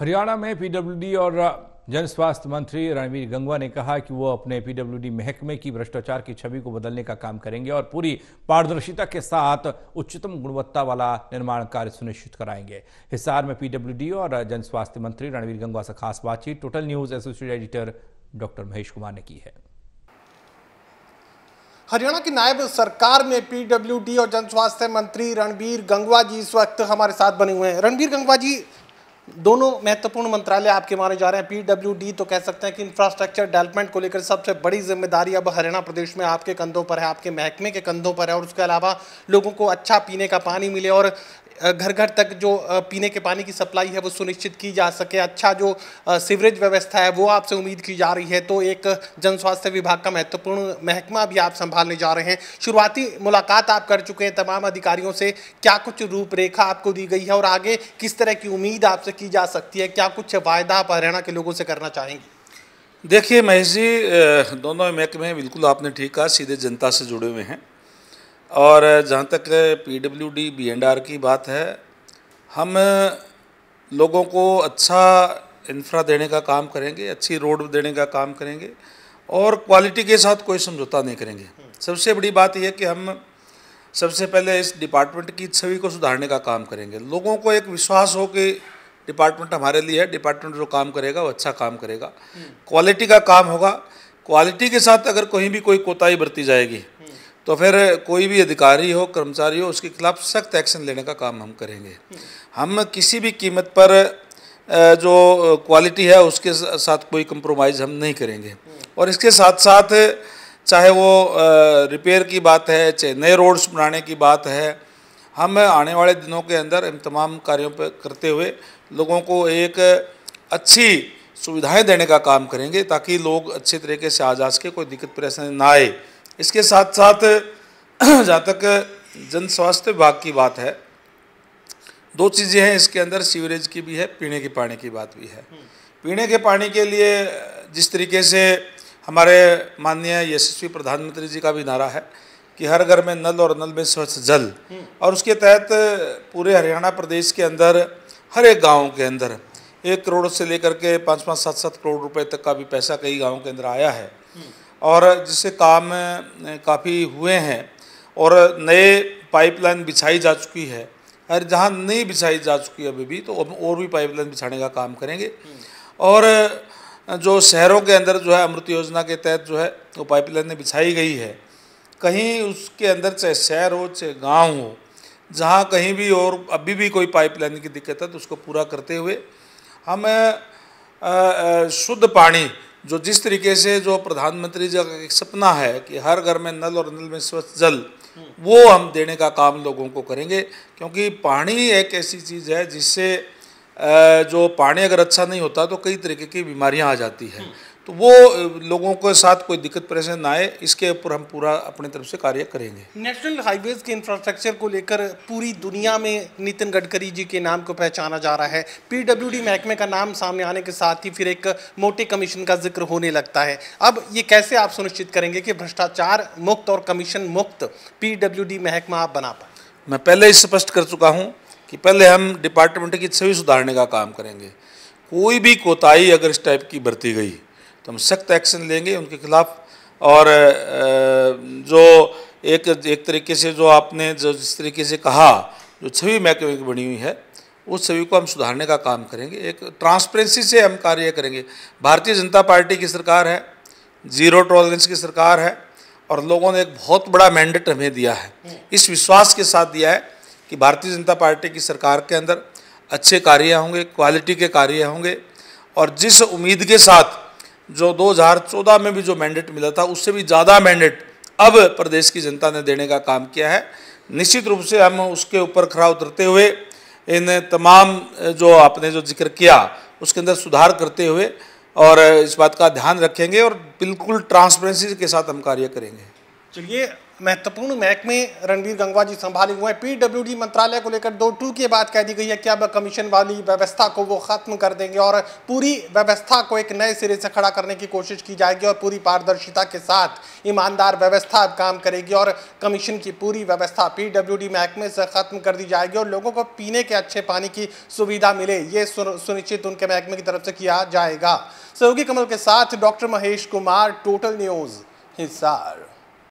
हरियाणा में पीडब्ल्यूडी और जन स्वास्थ्य मंत्री रणवीर गंगवा ने कहा कि वो अपने पीडब्ल्यूडी महकमे की भ्रष्टाचार की छवि को बदलने का काम करेंगे और पूरी पारदर्शिता के साथ उच्चतम गुणवत्ता वाला निर्माण कार्य सुनिश्चित कराएंगे हिसार में पीडब्ल्यूडी और जन स्वास्थ्य मंत्री रणवीर गंगवा से खास बातचीत total news associate editor doctor Mahesh Kumar ने की है हरियाणा की नायब सरकार में पीडब्ल्यूडी और जन स्वास्थ्य मंत्री रणबीर गंगवा जी इस वक्त हमारे साथ बने हुए हैं रणबीर गंगवा जी दोनों महत्वपूर्ण मंत्रालय आपके माने जा रहे हैं पीडब्ल्यूडी तो कह सकते हैं कि इंफ्रास्ट्रक्चर डेवलपमेंट को लेकर सबसे बड़ी जिम्मेदारी अब हरियाणा प्रदेश में आपके कंधों पर है आपके महकमे के कंधों पर है और उसके अलावा लोगों को अच्छा पीने का पानी मिले और घर घर तक जो पीने के पानी की सप्लाई है वो सुनिश्चित की जा सके अच्छा जो सीवरेज व्यवस्था है वो आपसे उम्मीद की जा रही है तो एक जन स्वास्थ्य विभाग का महत्वपूर्ण महकमा भी आप संभालने जा रहे हैं शुरुआती मुलाकात आप कर चुके हैं तमाम अधिकारियों से क्या कुछ रूपरेखा आपको दी गई है और आगे किस तरह की उम्मीद आपसे की जा सकती है क्या कुछ वायदा आप हरियाणा के लोगों से करना चाहेंगे देखिए महेश जी दोनों महकमे बिल्कुल आपने ठीक कहा सीधे जनता से जुड़े हुए हैं और जहाँ तक P W D B and R की बात है हम लोगों को अच्छा इंफ्रा देने का काम करेंगे अच्छी रोड देने का काम करेंगे और क्वालिटी के साथ कोई समझौता नहीं करेंगे सबसे बड़ी बात यह कि हम सबसे पहले इस डिपार्टमेंट की छवि को सुधारने का काम करेंगे लोगों को एक विश्वास हो कि डिपार्टमेंट हमारे लिए है डिपार्टमेंट जो काम करेगा वो अच्छा काम करेगा क्वालिटी का काम होगा क्वालिटी के साथ अगर कहीं भी कोई कोताही बरती जाएगी तो फिर कोई भी अधिकारी हो कर्मचारी हो उसके खिलाफ सख्त एक्शन लेने का काम हम करेंगे हम किसी भी कीमत पर जो क्वालिटी है उसके साथ कोई कंप्रोमाइज़ हम नहीं करेंगे और इसके साथ साथ चाहे वो रिपेयर की बात है चाहे नए रोड्स बनाने की बात है हम आने वाले दिनों के अंदर इन तमाम कार्यों पर करते हुए लोगों को एक अच्छी सुविधाएं देने का काम करेंगे ताकि लोग अच्छे तरीके से आ जा सके कोई दिक्कत परेशानी ना आए इसके साथ साथ जहाँ तक जन स्वास्थ्य विभाग की बात है दो चीज़ें हैं इसके अंदर सीवरेज की भी है पीने के पानी की बात भी है पीने के पानी के लिए जिस तरीके से हमारे माननीय यशस्वी प्रधानमंत्री जी का भी नारा है कि हर घर में नल और नल में स्वच्छ जल हम्म। और उसके तहत पूरे हरियाणा प्रदेश के अंदर हर एक गाँव के अंदर एक करोड़ से लेकर के पाँच पाँच सात सात करोड़ रुपए तक का भी पैसा कई गाँव के अंदर आया है हम्म। और जिससे काम काफ़ी हुए हैं और नए पाइपलाइन बिछाई जा चुकी है और जहाँ नहीं बिछाई जा चुकी है अभी भी तो और भी पाइपलाइन बिछाने का काम करेंगे हम्म। और जो शहरों के अंदर जो है अमृत योजना के तहत जो है वो तो पाइपलाइन बिछाई गई है कहीं उसके अंदर चाहे शहर हो चाहे गांव हो जहां कहीं भी और अभी भी कोई पाइपलाइन की दिक्कत है तो उसको पूरा करते हुए हम शुद्ध पानी जो जिस तरीके से जो प्रधानमंत्री जी का एक सपना है कि हर घर में नल और नल में स्वच्छ जल वो हम देने का काम लोगों को करेंगे क्योंकि पानी एक ऐसी चीज़ है जिससे जो पानी अगर अच्छा नहीं होता तो कई तरीके की बीमारियां आ जाती हैं तो वो लोगों के साथ कोई दिक्कत परेशान ना आए इसके ऊपर हम पूरा अपने तरफ से कार्य करेंगे नेशनल हाईवेज के इंफ्रास्ट्रक्चर को लेकर पूरी दुनिया में नितिन गडकरी जी के नाम को पहचाना जा रहा है पीडब्ल्यूडी महकमे का नाम सामने आने के साथ ही फिर एक मोटे कमीशन का जिक्र होने लगता है अब ये कैसे आप सुनिश्चित करेंगे कि भ्रष्टाचार मुक्त और कमीशन मुक्त पी महकमा आप बना पाए मैं पहले ही स्पष्ट कर चुका हूँ कि पहले हम डिपार्टमेंट की छवि सुधारने का काम करेंगे कोई भी कोताही अगर इस टाइप की बरती गई तो हम सख्त एक्शन लेंगे उनके खिलाफ और जो एक एक तरीके से जो आपने जो जिस तरीके से कहा जो छवि महकमे की बनी हुई है उस छवि को हम सुधारने का काम करेंगे एक ट्रांसपेरेंसी से हम कार्य करेंगे भारतीय जनता पार्टी की सरकार है जीरो टॉलरेंस की सरकार है और लोगों ने एक बहुत बड़ा मैंडेट हमें दिया है इस विश्वास के साथ दिया है कि भारतीय जनता पार्टी की सरकार के अंदर अच्छे कार्य होंगे क्वालिटी के कार्य होंगे और जिस उम्मीद के साथ जो 2014 में भी जो मैंडेट मिला था उससे भी ज़्यादा मैंडेट अब प्रदेश की जनता ने देने का काम किया है निश्चित रूप से हम उसके ऊपर खरा उतरते हुए इन तमाम जो आपने जो जिक्र किया उसके अंदर सुधार करते हुए और इस बात का ध्यान रखेंगे और बिल्कुल ट्रांसपेरेंसी के साथ हम कार्य करेंगे चलिए महत्वपूर्ण महकमे रणवीर गंगवा जी संभाले हुए हैं पीडब्ल्यू मंत्रालय को लेकर दो टू की बात कह दी गई है कि अब कमीशन वाली व्यवस्था को वो खत्म कर देंगे और पूरी व्यवस्था को एक नए सिरे से खड़ा करने की कोशिश की जाएगी और पूरी पारदर्शिता के साथ ईमानदार व्यवस्था अब काम करेगी और कमीशन की पूरी व्यवस्था पी महकमे से खत्म कर दी जाएगी और लोगों को पीने के अच्छे पानी की सुविधा मिले ये सुनिश्चित उनके महकमे की तरफ से किया जाएगा सहयोगी कमल के साथ doctor Mahesh Kumar total news Hisar